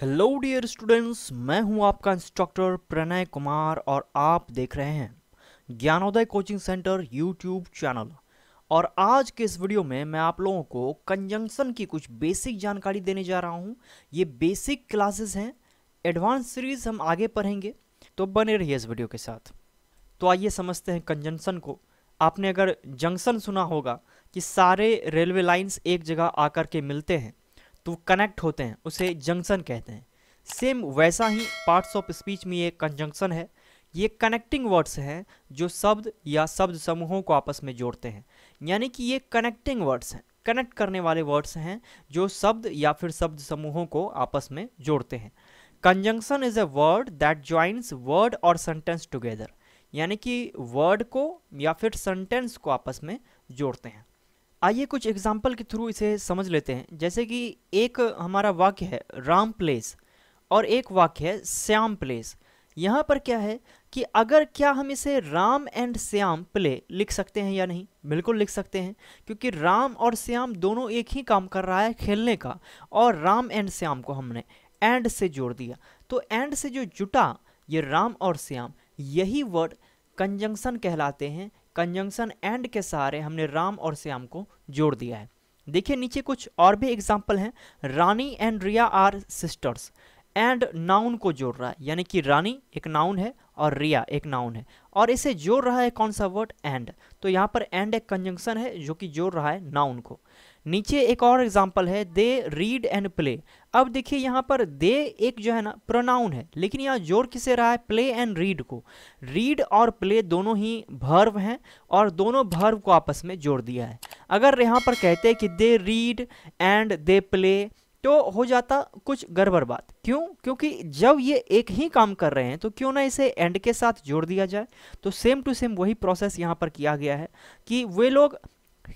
hello dear students मैं हूं आपका इंस्ट्रक्टर प्रणय कुमार और आप देख रहे हैं Gyanoday coaching centre YouTube channel और आज के इस वीडियो में मैं आप लोगों को कंजंक्शन की कुछ बेसिक जानकारी देने जा रहा हूं ये बेसिक क्लासेस हैं एडवांस सीरीज हम आगे पढ़ेंगे तो बने रहिए इस वीडियो के साथ तो आइए समझते हैं कंजंक्शन को आपने अगर जंक्शन सुना होगा कि सारे रेलवे लाइन्स एक जगह आकर के मिलते हैं तो वो कनेक्ट होते हैं उसे जंक्शन कहते हैं सेम वैसा ही पार्ट्स ऑफ स्पीच में ये कंजंक्शन है ये कनेक्टिंग वर्ड्स हैं जो शब्द या शब्द समूहों को आपस में जोड़ते हैं यानी कि ये कनेक्टिंग वर्ड्स हैं कनेक्ट करने वाले वर्ड्स हैं जो शब्द या फिर शब्द समूहों को आपस में जोड़ते हैं conjunction is a word that joins word और सेंटेंस टुगेदर यानी कि वर्ड को या फिर सेंटेंस को आपस में जोड़ते हैं आइए कुछ एग्जाम्पल के थ्रू इसे समझ लेते हैं जैसे कि एक हमारा वाक्य है राम प्लेस और एक वाक्य है श्याम प्लेस यहाँ पर क्या है कि अगर क्या हम इसे राम एंड श्याम प्ले लिख सकते हैं या नहीं बिल्कुल लिख सकते हैं क्योंकि राम और श्याम दोनों एक ही काम कर रहा है खेलने का और राम एंड श्याम को हमने एंड से जोड़ दिया तो एंड से जो जुटा ये राम और श्याम यही वर्ड कंजंक्शन कहलाते हैं कंजंक्शन एंड के सहारे हमने राम और श्याम को जोड़ दिया है देखिए नीचे कुछ और भी एग्जाम्पल हैं Rani and Riya are sisters and noun को जोड़ रहा है यानी कि रानी एक नाउन है और रिया एक नाउन है और इसे जोड़ रहा है कौन सा वर्ड एंड तो यहाँ पर एंड एक कंजंक्शन है जो कि जोड़ रहा है नाउन को नीचे एक और एग्जाम्पल है दे रीड एंड प्ले अब देखिए यहाँ पर दे एक जो है ना प्रोनाउन है लेकिन यहाँ जोर किसे रहा है प्ले एंड रीड को रीड और प्ले दोनों ही भर्व हैं और दोनों भर्व को आपस में जोड़ दिया है अगर यहाँ पर कहते हैं कि they read and they play तो हो जाता कुछ गड़बड़ बात क्यों क्योंकि जब ये एक ही काम कर रहे हैं तो क्यों ना इसे एंड के साथ जोड़ दिया जाए तो सेम टू सेम वही प्रोसेस यहाँ पर किया गया है कि वे लोग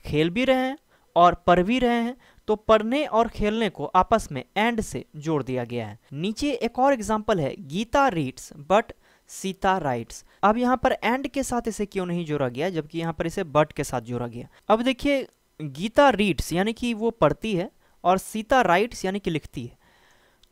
खेल भी रहे हैं और पढ़ भी रहे हैं तो पढ़ने और खेलने को आपस में एंड से जोड़ दिया गया है नीचे एक और एग्जाम्पल है Gita reads but Sita writes अब यहाँ पर एंड के साथ इसे क्यों नहीं जोड़ा गया जबकि यहाँ पर इसे बट के साथ जोड़ा गया अब देखिए गीता रीड्स यानी कि वो पढ़ती है और सीता राइट्स यानी कि लिखती है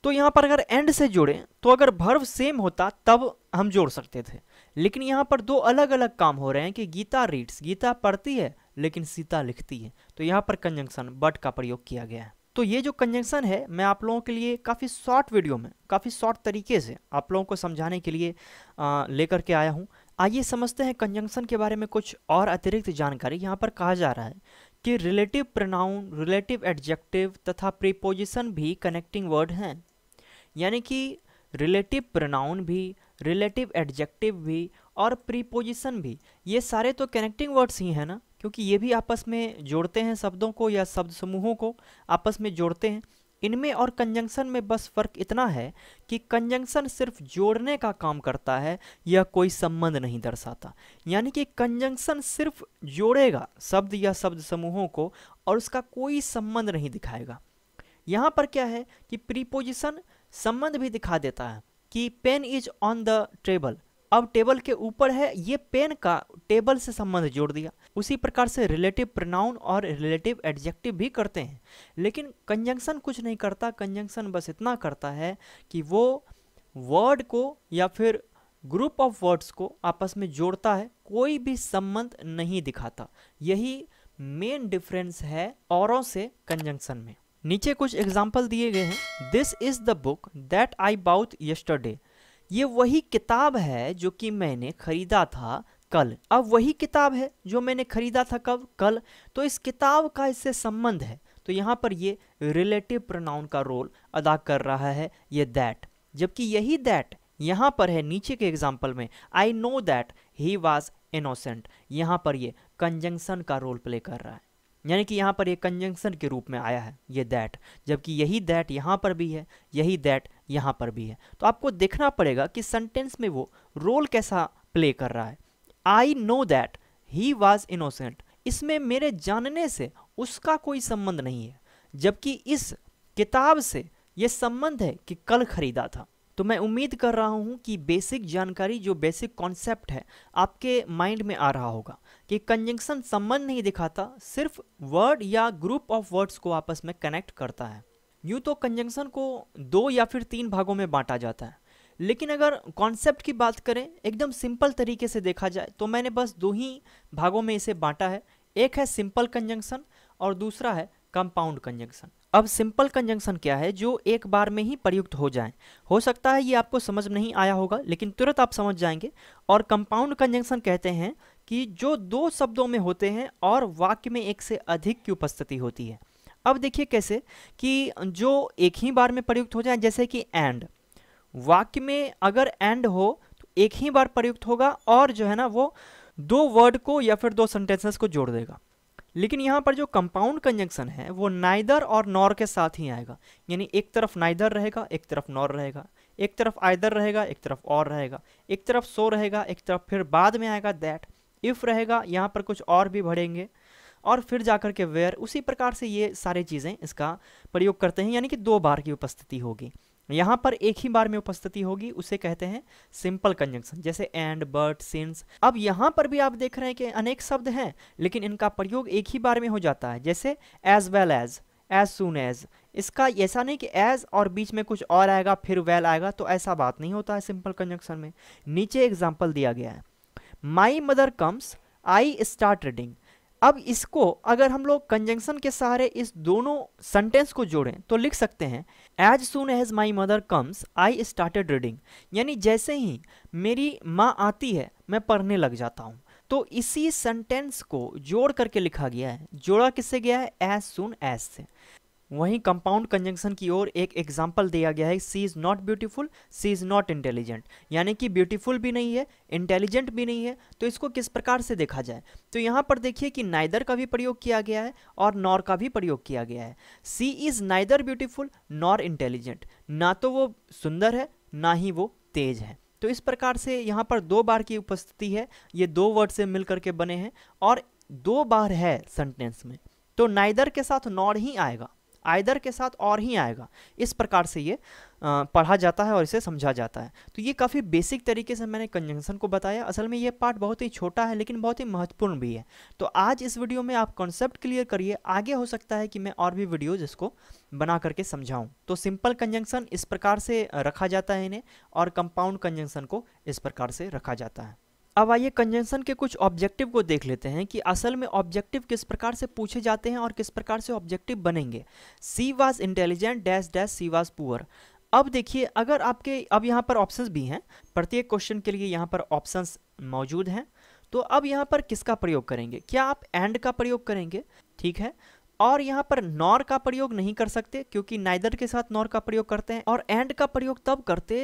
तो यहाँ पर अगर एंड से जोड़े तो अगर भर्व सेम होता तब हम जोड़ सकते थे लेकिन यहाँ पर दो अलग अलग काम हो रहे हैं कि गीता रीड्स गीता पढ़ती है लेकिन सीता लिखती है तो यहाँ पर कंजंक्शन बट का प्रयोग किया गया है तो ये जो कंजंक्शन है मैं आप लोगों के लिए काफ़ी शॉर्ट वीडियो में काफ़ी शॉर्ट तरीके से आप लोगों को समझाने के लिए लेकर के आया हूँ आइए समझते हैं कंजंक्शन के बारे में कुछ और अतिरिक्त जानकारी यहाँ पर कहा जा रहा है कि रिलेटिव प्रोनाउन रिलेटिव एडजेक्टिव तथा प्रीपोजिशन भी कनेक्टिंग वर्ड हैं यानी कि रिलेटिव प्रोनाउन भी रिलेटिव एडजेक्टिव भी और प्रीपोजिशन भी ये सारे तो कनेक्टिंग वर्ड्स ही हैं ना क्योंकि ये भी आपस में जोड़ते हैं शब्दों को या शब्द समूहों को आपस में जोड़ते हैं इनमें और कंजंक्शन में बस फर्क इतना है कि कंजंक्शन सिर्फ जोड़ने का काम करता है या कोई संबंध नहीं दर्शाता यानी कि कंजंक्शन सिर्फ जोड़ेगा शब्द या शब्द समूहों को और उसका कोई संबंध नहीं दिखाएगा यहाँ पर क्या है कि प्रीपोजिशन संबंध भी दिखा देता है कि pen is on the table अब टेबल के ऊपर है ये पेन का टेबल से संबंध जोड़ दिया उसी प्रकार से रिलेटिव प्रनाउन और रिलेटिव एडजेक्टिव भी करते हैं लेकिन कंजंक्शन कुछ नहीं करता कंजंक्शन बस इतना करता है कि वो वर्ड को या फिर ग्रुप ऑफ वर्ड्स को आपस में जोड़ता है कोई भी संबंध नहीं दिखाता यही मेन डिफरेंस है औरों से कंजंक्शन में नीचे कुछ एग्जाम्पल दिए गए हैं this is the book that I bought yesterday ये वही किताब है जो कि मैंने खरीदा था कल अब वही किताब है जो मैंने खरीदा था कब कल तो इस किताब का इससे संबंध है तो यहाँ पर ये रिलेटिव प्रोनाउन का रोल अदा कर रहा है ये दैट जबकि यही दैट यहाँ पर है नीचे के एग्जाम्पल में I know that he was innocent यहाँ पर ये कंजंक्शन का रोल प्ले कर रहा है यानी कि यहाँ पर एक कंजंक्शन के रूप में आया है ये दैट जबकि यही दैट यहाँ पर भी है यही दैट यहाँ पर भी है तो आपको देखना पड़ेगा कि सेंटेंस में वो रोल कैसा प्ले कर रहा है I know that he was innocent इसमें मेरे जानने से उसका कोई संबंध नहीं है जबकि इस किताब से ये संबंध है कि कल खरीदा था तो मैं उम्मीद कर रहा हूँ कि बेसिक जानकारी जो बेसिक कॉन्सेप्ट है आपके माइंड में आ रहा होगा कि कंजंक्शन संबंध नहीं दिखाता सिर्फ वर्ड या ग्रुप ऑफ वर्ड्स को आपस में कनेक्ट करता है यूँ तो कंजंक्शन को दो या फिर तीन भागों में बांटा जाता है लेकिन अगर कॉन्सेप्ट की बात करें एकदम सिंपल तरीके से देखा जाए तो मैंने बस दो ही भागों में इसे बांटा है एक है सिंपल कंजंक्शन और दूसरा है कंपाउंड कंजंक्शन अब सिंपल कंजंक्शन क्या है जो एक बार में ही प्रयुक्त हो जाए हो सकता है ये आपको समझ नहीं आया होगा लेकिन तुरंत आप समझ जाएंगे और कंपाउंड कंजंक्शन कहते हैं कि जो दो शब्दों में होते हैं और वाक्य में एक से अधिक की उपस्थिति होती है अब देखिए कैसे कि जो एक ही बार में प्रयुक्त हो जाए जैसे कि एंड वाक्य में अगर एंड हो तो एक ही बार प्रयुक्त होगा और जो है ना वो दो वर्ड को या फिर दो सेंटेंसेस को जोड़ देगा लेकिन यहाँ पर जो कंपाउंड कंजंक्शन है वो नाइदर और नॉर के साथ ही आएगा यानी एक तरफ नाइदर रहेगा एक तरफ नॉर रहेगा एक तरफ आइदर रहेगा एक तरफ और रहेगा एक तरफ सो रहेगा एक तरफ फिर बाद में आएगा दैट इफ़ रहेगा यहाँ पर कुछ और भी भरेंगे और फिर जाकर के वेयर उसी प्रकार से ये सारी चीज़ें इसका प्रयोग करते हैं यानी कि दो बार की उपस्थिति होगी यहां पर एक ही बार में उपस्थिति होगी उसे कहते हैं सिंपल कंजंक्शन जैसे एंड बट सिंस अब यहां पर भी आप देख रहे हैं कि अनेक शब्द हैं लेकिन इनका प्रयोग एक ही बार में हो जाता है जैसे as well as as soon as इसका ऐसा नहीं कि एज और बीच में कुछ और आएगा फिर वेल आएगा तो ऐसा बात नहीं होता है सिंपल कंजंक्शन में नीचे एग्जाम्पल दिया गया है my mother comes I start reading अब इसको अगर हम लोग कंजंक्शन के सहारे इस दोनों सेंटेंस को जोड़ें तो लिख सकते हैं as soon as my mother comes I started reading यानी जैसे ही मेरी माँ आती है मैं पढ़ने लग जाता हूँ तो इसी सेंटेंस को जोड़ करके लिखा गया है जोड़ा किससे गया है एज सुन एज से वहीं कंपाउंड कंजंक्शन की ओर एक एग्जाम्पल दिया गया है she is not beautiful she is not intelligent यानी कि ब्यूटीफुल भी नहीं है इंटेलिजेंट भी नहीं है तो इसको किस प्रकार से देखा जाए तो यहाँ पर देखिए कि नाइदर का भी प्रयोग किया गया है और नॉर का भी प्रयोग किया गया है she is neither beautiful nor intelligent ना तो वो सुंदर है ना ही वो तेज है तो इस प्रकार से यहाँ पर दो बार की उपस्थिति है ये दो वर्ड से मिल करके बने हैं और दो बार है सेंटेंस में तो नाइदर के साथ नॉर ही आएगा आयदर के साथ और ही आएगा इस प्रकार से ये पढ़ा जाता है और इसे समझा जाता है तो ये काफ़ी बेसिक तरीके से मैंने कंजंक्शन को बताया असल में ये पार्ट बहुत ही छोटा है लेकिन बहुत ही महत्वपूर्ण भी है तो आज इस वीडियो में आप कॉन्सेप्ट क्लियर करिए आगे हो सकता है कि मैं और भी वीडियोज इसको बना करके समझाऊँ तो सिंपल कंजंक्शन इस प्रकार से रखा जाता है इन्हें और कंपाउंड कंजंक्शन को इस प्रकार से रखा जाता है अब आइए कंजेंशन के कुछ ऑब्जेक्टिव को देख लेते हैं कि असल में ऑब्जेक्टिव किस प्रकार से पूछे जाते हैं और किस प्रकार से ऑब्जेक्टिव बनेंगे she was intelligent dash dash she was poor अब देखिए अगर आपके अब यहाँ पर ऑप्शंस भी हैं प्रत्येक क्वेश्चन के लिए यहाँ पर ऑप्शंस मौजूद हैं तो अब यहाँ पर किसका प्रयोग करेंगे क्या आप एंड का प्रयोग करेंगे ठीक है और यहाँ पर नॉर का प्रयोग नहीं कर सकते क्योंकि नाइदर के साथ नॉर का प्रयोग करते हैं और एंड का प्रयोग तब करते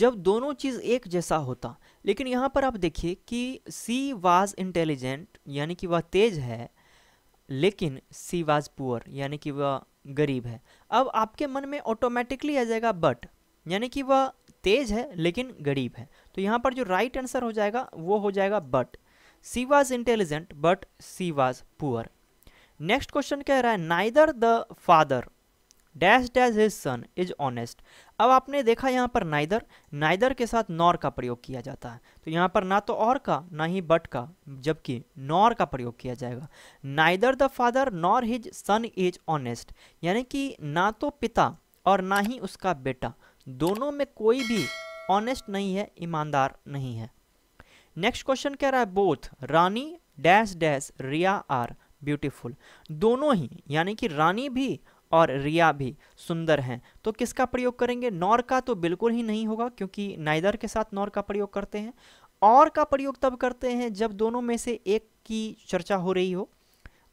जब दोनों चीज़ एक जैसा होता लेकिन यहाँ पर आप देखिए कि सी वाज इंटेलिजेंट यानी कि वह तेज है लेकिन सी वाज पुअर यानी कि वह गरीब है अब आपके मन में ऑटोमेटिकली आ जाएगा बट यानी कि वह तेज है लेकिन गरीब है तो यहाँ पर जो राइट right आंसर हो जाएगा वो हो जाएगा but she was intelligent but she was poor next question कह रहा है neither the father dash dash his son is honest अब आपने देखा यहाँ पर नाइदर नाइदर के साथ नॉर का प्रयोग किया जाता है तो यहाँ पर ना तो और का ना ही बट का जबकि नॉर का प्रयोग किया जाएगा neither the father nor his son is honest यानी कि ना तो पिता और ना ही उसका बेटा दोनों में कोई भी ऑनेस्ट नहीं है ईमानदार नहीं है नेक्स्ट क्वेश्चन कह रहा है both Rani dash dash Riya are beautiful दोनों ही यानी कि रानी भी और रिया भी सुंदर हैं तो किसका प्रयोग करेंगे नॉर का तो बिल्कुल ही नहीं होगा क्योंकि नाइदर के साथ नॉर का प्रयोग करते हैं और का प्रयोग तब करते हैं जब दोनों में से एक की चर्चा हो रही हो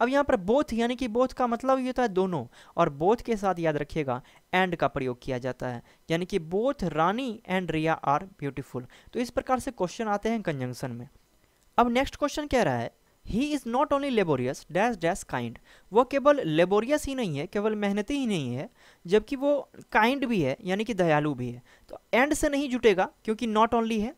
अब यहाँ पर बोथ यानी कि बोथ का मतलब ये होता है दोनों और बोथ के साथ याद रखिएगा एंड का प्रयोग किया जाता है यानी कि both Rani and Riya are beautiful तो इस प्रकार से क्वेश्चन आते हैं कंजंक्शन में अब नेक्स्ट क्वेश्चन कह रहा है he is not only laborious dash dash kind वो केवल लेबोरियस ही नहीं है केवल मेहनती ही नहीं है जबकि वो काइंड भी है यानी कि दयालु भी है तो एंड से नहीं जुटेगा क्योंकि नॉट ओनली है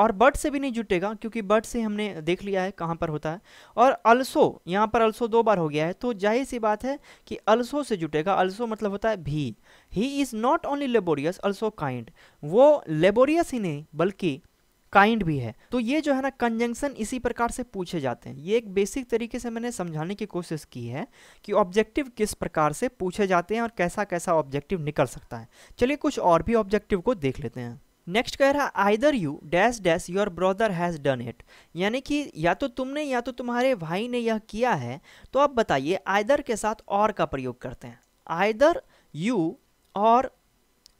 और बर्ड से भी नहीं जुटेगा क्योंकि बर्ड से हमने देख लिया है कहाँ पर होता है और अल्सो यहाँ पर अल्सो दो बार हो गया है तो जाहिर सी बात है कि अल्सो से जुटेगा अल्सो मतलब होता है भी he is not only laborious also kind वो लेबोरियस ही नहीं बल्कि काइंड भी है तो ये जो है ना कंजंक्शन इसी प्रकार से पूछे जाते हैं ये एक बेसिक तरीके से मैंने समझाने की कोशिश की है कि ऑब्जेक्टिव किस प्रकार से पूछे जाते हैं और कैसा कैसा ऑब्जेक्टिव निकल सकता है चलिए कुछ और भी ऑब्जेक्टिव को देख लेते हैं नेक्स्ट कह रहा है either you dash dash your brother has done it यानी कि या तो तुमने या तो तुम्हारे भाई ने यह किया है तो आप बताइए आइदर के साथ और का प्रयोग करते हैं आइदर यू और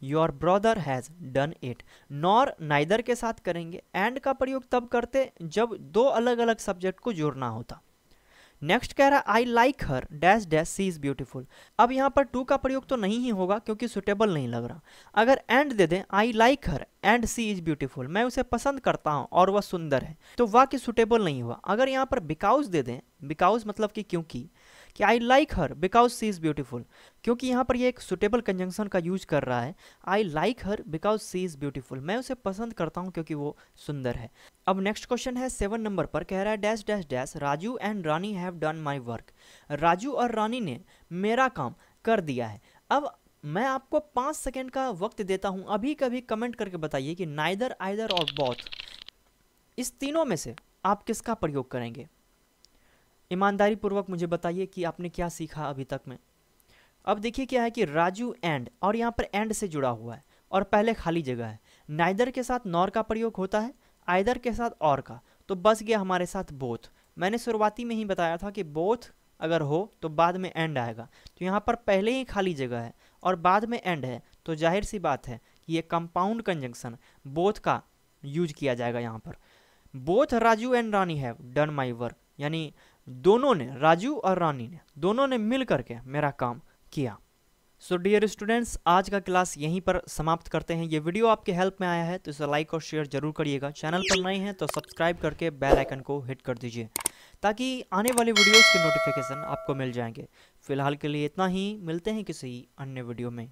your brother has done it nor neither के साथ करेंगे एंड का प्रयोग तब करते जब दो अलग अलग सब्जेक्ट को जोड़ना होता नेक्स्ट कह रहा I like her dash dash she is beautiful अब यहाँ पर टू का प्रयोग तो नहीं ही होगा क्योंकि सुटेबल नहीं लग रहा अगर एंड दे दें I like her and she is beautiful मैं उसे पसंद करता हूँ और वह सुंदर है तो वाक्य सुटेबल नहीं हुआ अगर यहाँ पर बिकाउज दे दें बिकाउज मतलब कि क्योंकि कि I like her because she is beautiful क्योंकि यहाँ पर ये एक सुटेबल कंजंक्शन का यूज कर रहा है I like her because she is beautiful मैं उसे पसंद करता हूँ क्योंकि वो सुंदर है अब नेक्स्ट क्वेश्चन है सेवन नंबर पर कह रहा है dash dash dash Raju and Rani have done my work Raju और रानी ने मेरा काम कर दिया है अब मैं आपको पाँच सेकेंड का वक्त देता हूँ अभी कभी कमेंट करके बताइए कि नाइदर आइदर और बॉथ इस तीनों में से आप किसका प्रयोग करेंगे ईमानदारी पूर्वक मुझे बताइए कि आपने क्या सीखा अभी तक में अब देखिए क्या है कि राजू एंड और यहाँ पर एंड से जुड़ा हुआ है और पहले खाली जगह है नाइदर के साथ नॉर का प्रयोग होता है आइदर के साथ और का तो बस गया हमारे साथ बोथ मैंने शुरुआती में ही बताया था कि बोथ अगर हो तो बाद में एंड आएगा तो यहाँ पर पहले ही खाली जगह है और बाद में एंड है तो जाहिर सी बात है कि ये कंपाउंड कंजंक्शन बोथ का यूज किया जाएगा यहाँ पर both Raju and Rani have done my work यानी दोनों ने राजू और रानी ने दोनों ने मिल करके मेरा काम किया सो डियर स्टूडेंट्स आज का क्लास यहीं पर समाप्त करते हैं ये वीडियो आपके हेल्प में आया है तो इसे लाइक और शेयर जरूर करिएगा चैनल पर नए हैं तो सब्सक्राइब करके बेल आइकन को हिट कर दीजिए ताकि आने वाले वीडियोस के नोटिफिकेशन आपको मिल जाएंगे फिलहाल के लिए इतना ही मिलते हैं किसी अन्य वीडियो में